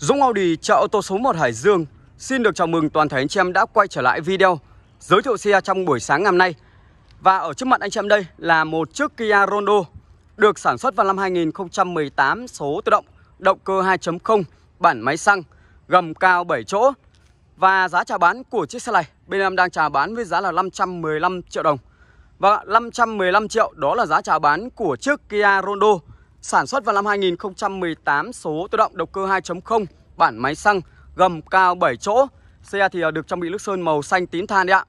Dũng Audi chợ ô tô số 1 Hải Dương xin được chào mừng toàn thể anh chị em đã quay trở lại video giới thiệu xe trong buổi sáng ngày hôm nay. Và ở trước mặt anh chị em đây là một chiếc Kia Rondo được sản xuất vào năm 2018 số tự động, động cơ 2.0, bản máy xăng, gầm cao 7 chỗ. Và giá chào bán của chiếc xe này bên em đang chào bán với giá là 515 triệu đồng. Và 515 triệu đó là giá chào bán của chiếc Kia Rondo sản xuất vào năm 2018 số tự động động cơ 2.0 bản máy xăng gầm cao 7 chỗ. Xe thì à, được trang bị lớp sơn màu xanh tím than đấy ạ.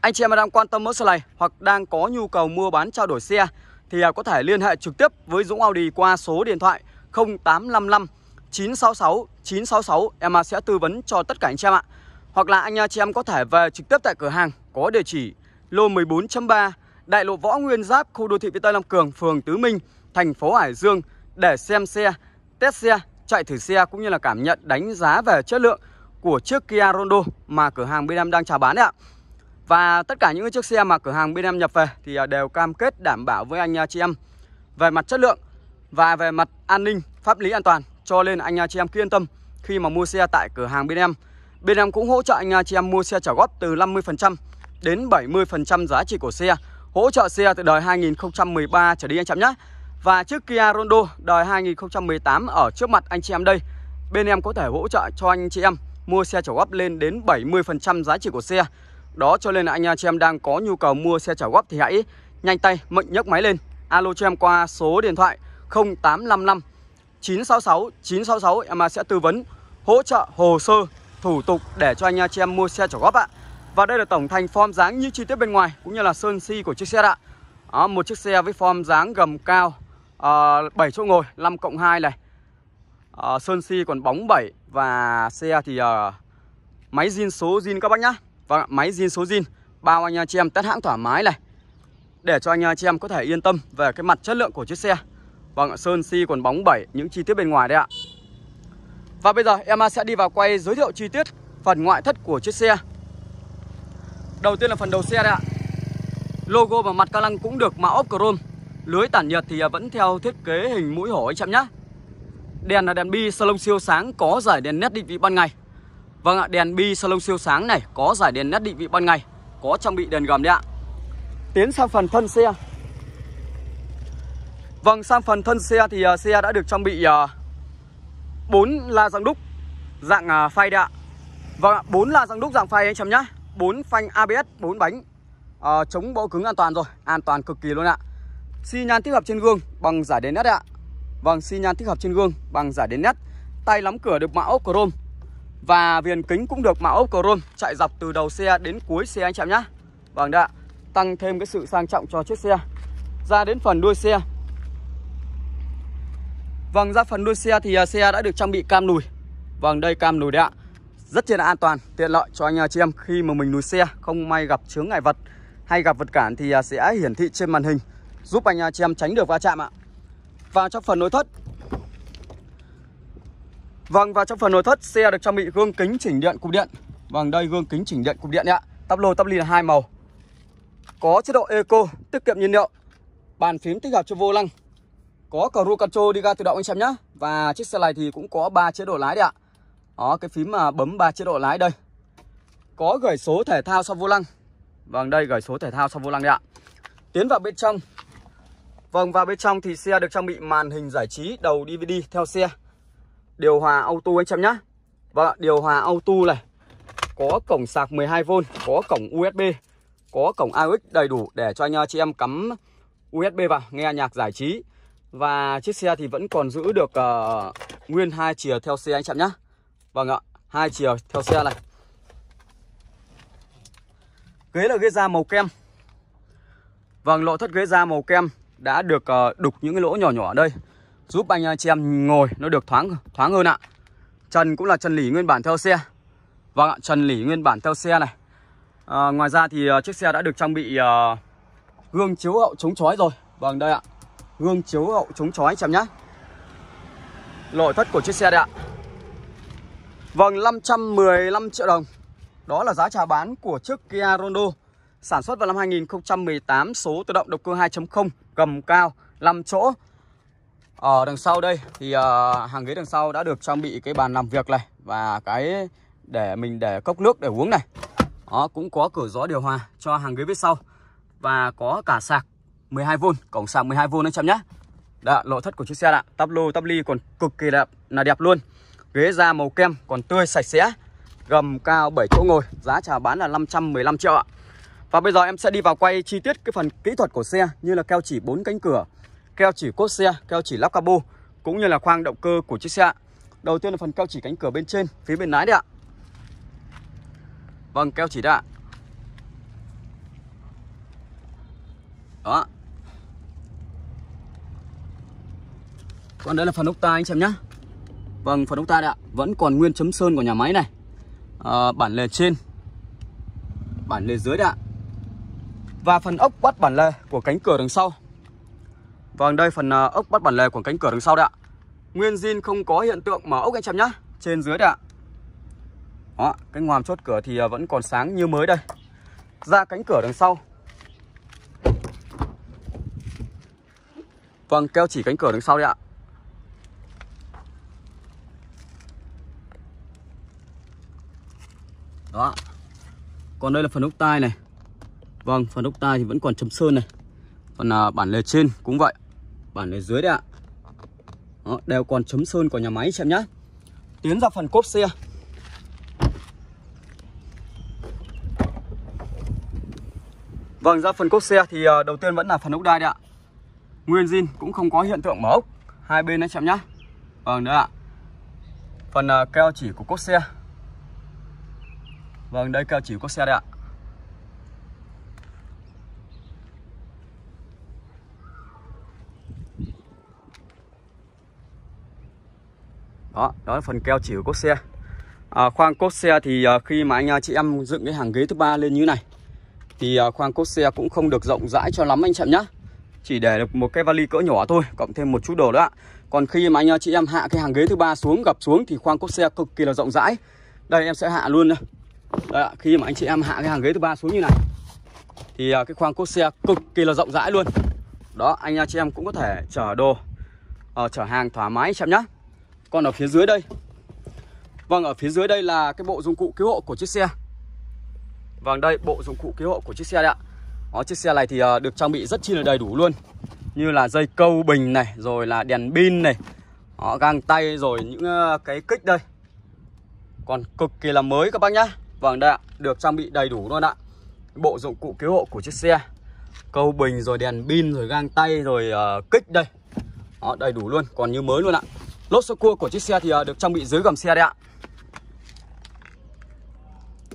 Anh chị em đang quan tâm mẫu xe này hoặc đang có nhu cầu mua bán trao đổi xe thì à, có thể liên hệ trực tiếp với Dũng Audi qua số điện thoại 0855 966 966 em à, sẽ tư vấn cho tất cả anh chị em ạ. Hoặc là anh chị em có thể về trực tiếp tại cửa hàng có địa chỉ lô 14.3 Đại lộ Võ Nguyên Giáp, khu đô thị Vĩ Tây Long Cường, phường Tứ Minh, thành phố Hải Dương để xem xe, test xe, chạy thử xe cũng như là cảm nhận đánh giá về chất lượng của chiếc Kia Rondo mà cửa hàng bên em đang chào bán đấy ạ. Và tất cả những chiếc xe mà cửa hàng bên em nhập về thì à, đều cam kết đảm bảo với anh à, chị em về mặt chất lượng và về mặt an ninh, pháp lý an toàn cho nên anh à, chị em yên tâm khi mà mua xe tại cửa hàng bên em. Bên em cũng hỗ trợ anh chị em mua xe trả góp từ 50% đến 70% giá trị của xe, hỗ trợ xe từ đời 2013 trở đi anh chị em nhé. Và chiếc Kia Rondo đời 2018 ở trước mặt anh chị em đây Bên em có thể hỗ trợ cho anh chị em mua xe trả góp lên đến 70% giá trị của xe Đó cho nên là anh chị em đang có nhu cầu mua xe trả góp thì hãy nhanh tay mệnh nhấc máy lên Alo cho em qua số điện thoại 0855 966 966 Em sẽ tư vấn hỗ trợ hồ sơ thủ tục để cho anh chị em mua xe trả góp ạ Và đây là tổng thành form dáng như chi tiết bên ngoài cũng như là sơn si của chiếc xe ạ đó, một chiếc xe với form dáng gầm cao à, ờ, 7 chỗ ngồi 5 cộng 2 này à, Sơn si còn bóng 7 Và xe thì à, Máy zin số zin các bác nhá Vâng máy zin số zin Bao anh chị em test hãng thoải mái này Để cho anh chị em có thể yên tâm Về cái mặt chất lượng của chiếc xe Vâng sơn si còn bóng 7 Những chi tiết bên ngoài đây ạ Và bây giờ em sẽ đi vào quay giới thiệu chi tiết Phần ngoại thất của chiếc xe Đầu tiên là phần đầu xe đây ạ Logo và mặt ca lăng cũng được mạ ốp chrome Lưới tản nhiệt thì à, vẫn theo thiết kế hình mũi hổ anh em nhé. Đèn là đèn bi salon siêu sáng có giải đèn nét định vị ban ngày. Vâng ạ, đèn bi salon siêu sáng này có giải đèn nét định vị ban ngày, có trang bị đèn gầm đấy ạ. Tiến sang phần thân xe. Vâng, sang phần thân xe thì uh, xe đã được trang bị uh, à, 4 la răng đúc dạng uh, phay đấy ạ. Vâng ạ, 4 la răng đúc dạng phay anh em nhé. 4 phanh ABS 4 bánh. À, chống bó cứng an toàn rồi, an toàn cực kỳ luôn ạ xi nhan tích hợp trên gương bằng giải đèn nét ạ. Vâng, xi nhan tích hợp trên gương bằng giải đèn nét, Tay nắm cửa được mạ ốp chrome. Và viền kính cũng được mạ ốp chrome chạy dọc từ đầu xe đến cuối xe anh chị em nhá. Vâng đã Tăng thêm cái sự sang trọng cho chiếc xe. Ra đến phần đuôi xe. Vâng, ra phần đuôi xe thì à, xe đã được trang bị cam lùi. Vâng, đây cam lùi đấy ạ. Rất là an toàn, tiện lợi cho anh chị em khi mà mình lùi xe không may gặp chướng ngại vật hay gặp vật cản thì à, sẽ hiển thị trên màn hình giúp anh à, chị em tránh được va chạm ạ. Và trong phần nội thất. Vâng và trong phần nội thất xe được trang bị gương kính chỉnh điện cục điện. Vâng đây gương kính chỉnh điện cục điện ạ. Tắp lô tắp ly là hai màu. Có chế độ eco tiết kiệm nhiên liệu. Bàn phím tích hợp cho vô lăng. Có cruise control đi ga tự động anh xem nhá. Và chiếc xe này thì cũng có ba chế độ lái đấy ạ. Đó cái phím mà bấm ba chế độ lái đây. Có gửi số thể thao sau vô lăng. Vâng đây gửi số thể thao sau vô lăng đấy ạ. Tiến vào bên trong Vâng vào bên trong thì xe được trang bị màn hình giải trí đầu DVD theo xe Điều hòa auto anh em nhé Vâng điều hòa auto này Có cổng sạc 12V, có cổng USB Có cổng AUX đầy đủ để cho anh chị em cắm USB vào nghe nhạc giải trí Và chiếc xe thì vẫn còn giữ được uh, nguyên hai chìa theo xe anh em nhé Vâng ạ, hai chìa theo xe này Ghế là ghế da màu kem Vâng, lộ thất ghế da màu kem đã được ờ, đục những cái lỗ nhỏ nhỏ ở đây giúp anh ờ, chị em ngồi nó được thoáng thoáng hơn ạ. Trần cũng là trần lỉ nguyên bản theo xe. Vâng ạ, trần lỉ nguyên bản theo xe này. À, ngoài ra thì chiếc xe đã được trang bị gương chiếu hậu chống chói rồi. Vâng đây ạ. Gương chiếu hậu chống chói xem nhá. Nội thất của chiếc xe đây ạ. Vâng 515 triệu đồng. Đó là giá chào bán của chiếc Kia Rondo sản xuất vào năm 2018 số tự động động cơ 2.0 gầm cao 5 chỗ ở đằng sau đây thì uh, hàng ghế đằng sau đã được trang bị cái bàn làm việc này và cái để mình để cốc nước để uống này nó cũng có cửa gió điều hòa cho hàng ghế phía sau và có cả sạc 12V cổng sạc 12V anh chậm nhé đó, lộ thất của chiếc xe ạ, tắp lô tắp ly còn cực kỳ đẹp là đẹp luôn ghế da màu kem còn tươi sạch sẽ gầm cao 7 chỗ ngồi giá chào bán là 515 triệu ạ và bây giờ em sẽ đi vào quay chi tiết cái phần kỹ thuật của xe như là keo chỉ bốn cánh cửa, keo chỉ cốt xe, keo chỉ lắp cabo cũng như là khoang động cơ của chiếc xe. Đầu tiên là phần keo chỉ cánh cửa bên trên, phía bên lái đấy ạ. Vâng, keo chỉ đấy ạ. Đó. Còn đây là phần ốc tai anh xem nhá. Vâng, phần ốc tai đấy ạ. Vẫn còn nguyên chấm sơn của nhà máy này. À, bản lề trên. Bản lề dưới đấy ạ và phần ốc bắt bản lề của cánh cửa đằng sau. Vâng, đây phần à, ốc bắt bản lề của cánh cửa đằng sau đấy ạ. Nguyên zin không có hiện tượng mở ốc anh em nhá, trên dưới đấy ạ. Đó, cái ngoàm chốt cửa thì à, vẫn còn sáng như mới đây. Ra cánh cửa đằng sau. Vâng, keo chỉ cánh cửa đằng sau đấy ạ. Đó. Còn đây là phần ốc tai này. Vâng, phần ốc tai thì vẫn còn chấm sơn này. Còn à, bản lề trên cũng vậy. Bản lề dưới đấy ạ. Đó, đều còn chấm sơn của nhà máy chị em nhé. Tiến ra phần cốp xe. Vâng, ra phần cốp xe thì à, đầu tiên vẫn là phần ốc đai đấy ạ. Nguyên zin cũng không có hiện tượng mở ốc. Hai bên đấy chị em nhé. Vâng, đấy ạ. Phần à, keo chỉ của cốp xe. Vâng, đây keo chỉ của cốp xe đấy ạ. đó đó là phần keo chỉ của cốp xe à, khoang cốp xe thì à, khi mà anh à, chị em dựng cái hàng ghế thứ ba lên như này thì à, khoang cốp xe cũng không được rộng rãi cho lắm anh chị em nhá chỉ để được một cái vali cỡ nhỏ thôi cộng thêm một chút đồ nữa ạ còn khi mà anh à, chị em hạ cái hàng ghế thứ ba xuống gập xuống thì khoang cốp xe cực kỳ là rộng rãi đây em sẽ hạ luôn đây, đây khi mà anh chị em hạ cái hàng ghế thứ ba xuống như này thì à, cái khoang cốp xe cực kỳ là rộng rãi luôn đó anh à, chị em cũng có thể chở đồ à, chở hàng thoải mái anh chị nhé còn ở phía dưới đây Vâng, ở phía dưới đây là cái bộ dụng cụ cứu hộ của chiếc xe Vâng, đây bộ dụng cụ cứu hộ của chiếc xe đấy ạ Đó, chiếc xe này thì ờ, được trang bị rất chi là đầy đủ luôn Như là dây câu bình này, rồi là đèn pin này Đó, găng tay rồi những ờ, cái kích đây Còn cực kỳ là mới các bác nhá Vâng đây ạ, được trang bị đầy đủ luôn ạ Bộ dụng cụ cứu hộ của chiếc xe Câu bình rồi đèn pin rồi găng tay rồi uh, kích đây Đó, đầy đủ luôn, còn như mới luôn ạ Lốp sơ cua của chiếc xe thì à, được trang bị dưới gầm xe đấy ạ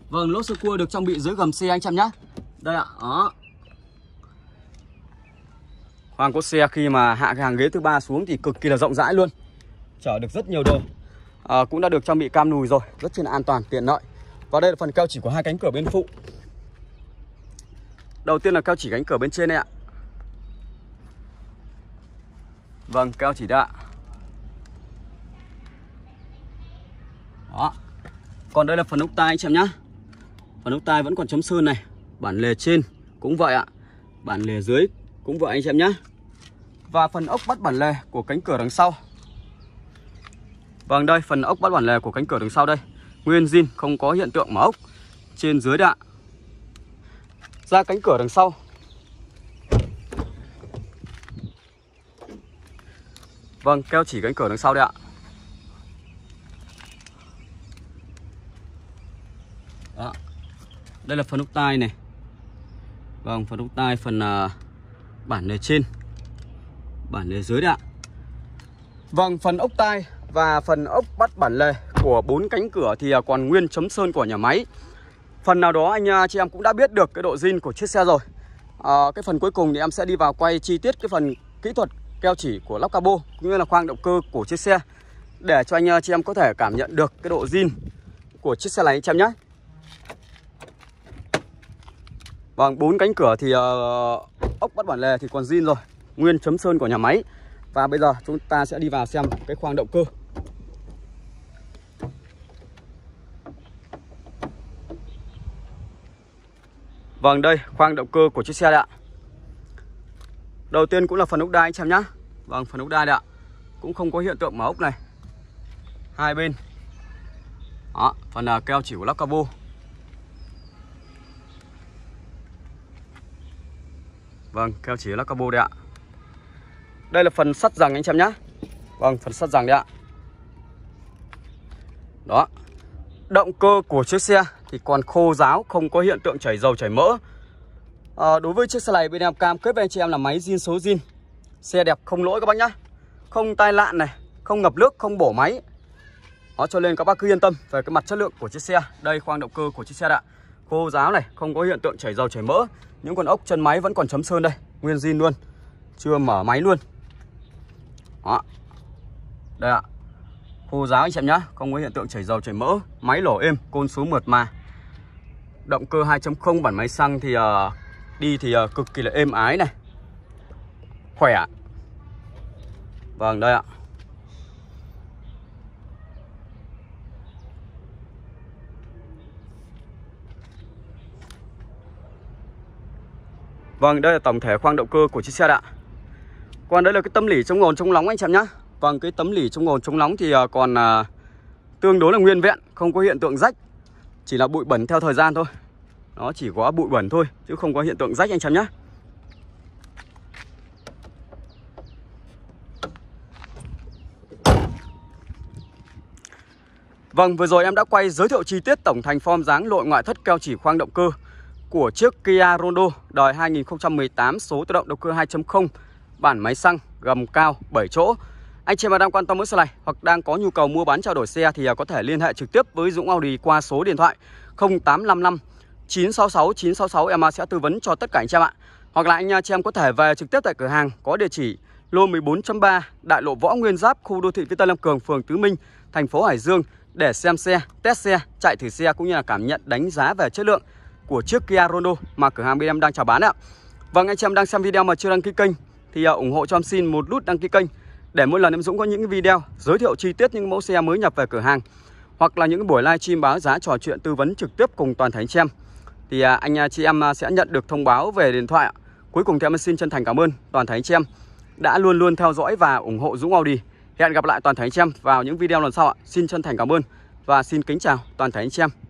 Vâng, lốp sơ cua được trang bị dưới gầm xe anh em nhá. Đây ạ, đó Khoang cốt xe khi mà hạ cái hàng ghế thứ ba xuống thì cực kỳ là rộng rãi luôn Chở được rất nhiều đồ à, Cũng đã được trang bị cam nùi rồi, rất là an toàn, tiện lợi Và đây là phần keo chỉ của hai cánh cửa bên phụ Đầu tiên là keo chỉ cánh cửa bên trên này ạ Vâng, keo chỉ đã đó còn đây là phần ốc tai anh em nhá phần ốc tai vẫn còn chấm sơn này bản lề trên cũng vậy ạ bản lề dưới cũng vậy anh em nhá và phần ốc bắt bản lề của cánh cửa đằng sau vâng đây phần ốc bắt bản lề của cánh cửa đằng sau đây nguyên zin không có hiện tượng mở ốc trên dưới đạ ra cánh cửa đằng sau vâng keo chỉ cánh cửa đằng sau đây ạ đó đây là phần ốc tai này vâng phần ốc tai phần uh, bản lề trên bản lề dưới đấy ạ vâng phần ốc tai và phần ốc bắt bản lề của bốn cánh cửa thì à, còn nguyên chấm sơn của nhà máy phần nào đó anh à, chị em cũng đã biết được cái độ zin của chiếc xe rồi à, cái phần cuối cùng thì em sẽ đi vào quay chi tiết cái phần kỹ thuật keo chỉ của lắp cabo cũng như là khoang động cơ của chiếc xe để cho anh chị em có thể cảm nhận được cái độ zin của chiếc xe này anh chị em nhé Vâng, bốn cánh cửa thì uh, ốc bắt bản lề thì còn zin rồi, nguyên chấm sơn của nhà máy. Và bây giờ chúng ta sẽ đi vào xem cái khoang động cơ. Vâng, đây khoang động cơ của chiếc xe đấy ạ. Đầu tiên cũng là phần ốc đai anh xem nhá. Vâng, phần ốc đai đấy ạ. Cũng không có hiện tượng mở ốc này. Hai bên. Đó, phần uh, keo chỉ của lắp cabo Vâng, keo chỉ lắc cabo đấy ạ Đây là phần sắt rằng anh xem nhá Vâng, phần sắt rằng đấy ạ Đó Động cơ của chiếc xe thì còn khô ráo, không có hiện tượng chảy dầu, chảy mỡ à, Đối với chiếc xe này bên em cam kết với anh chị em là máy zin số zin Xe đẹp không lỗi các bác nhá Không tai lạn này, không ngập nước, không bổ máy Đó, cho nên các bác cứ yên tâm về cái mặt chất lượng của chiếc xe Đây khoang động cơ của chiếc xe ạ khô ráo này không có hiện tượng chảy dầu chảy mỡ những con ốc chân máy vẫn còn chấm sơn đây nguyên zin luôn chưa mở máy luôn đó đây ạ khô ráo anh xem nhá không có hiện tượng chảy dầu chảy mỡ máy lổ êm côn số mượt mà động cơ 2.0 bản máy xăng thì uh, đi thì uh, cực kỳ là êm ái này khỏe ạ vâng đây ạ Vâng, đây là tổng thể khoang động cơ của chiếc xe đã Còn đây là cái tâm lỉ chống ồn chống nóng anh em nhá. Vâng, cái tấm lỉ chống ồn chống nóng thì à, còn à, tương đối là nguyên vẹn, không có hiện tượng rách. Chỉ là bụi bẩn theo thời gian thôi. Nó chỉ có bụi bẩn thôi, chứ không có hiện tượng rách anh em nhá. Vâng, vừa rồi em đã quay giới thiệu chi tiết tổng thành form dáng nội ngoại thất keo chỉ khoang động cơ của chiếc Kia Rondo đời 2018 số tự động động cơ 2.0 bản máy xăng gầm cao 7 chỗ. Anh chị mà đang quan tâm đến xe này hoặc đang có nhu cầu mua bán trao đổi xe thì à, có thể liên hệ trực tiếp với Dũng Audi qua số điện thoại 0855 966 966 em sẽ tư vấn cho tất cả anh chị em ạ. Hoặc là anh à, chị em có thể về trực tiếp tại cửa hàng có địa chỉ lô 14.3 đại lộ Võ Nguyên Giáp khu đô thị Vĩ Tân Lâm Cường phường Tứ Minh thành phố Hải Dương để xem xe, test xe, chạy thử xe cũng như là cảm nhận đánh giá về chất lượng của chiếc Kia Rondo mà cửa hàng bên em đang chào bán ạ. Vâng anh chị em đang xem video mà chưa đăng ký kênh thì à, ủng hộ cho em xin một nút đăng ký kênh để mỗi lần em Dũng có những video giới thiệu chi tiết những mẫu xe mới nhập về cửa hàng hoặc là những buổi live stream báo giá trò chuyện tư vấn trực tiếp cùng toàn thể anh em thì à, anh à, chị em sẽ nhận được thông báo về điện thoại. Cuối cùng thì em xin chân thành cảm ơn toàn thể anh em đã luôn luôn theo dõi và ủng hộ Dũng Audi. Hẹn gặp lại toàn thể anh em vào những video lần sau ạ. Xin chân thành cảm ơn và xin kính chào toàn thể anh em.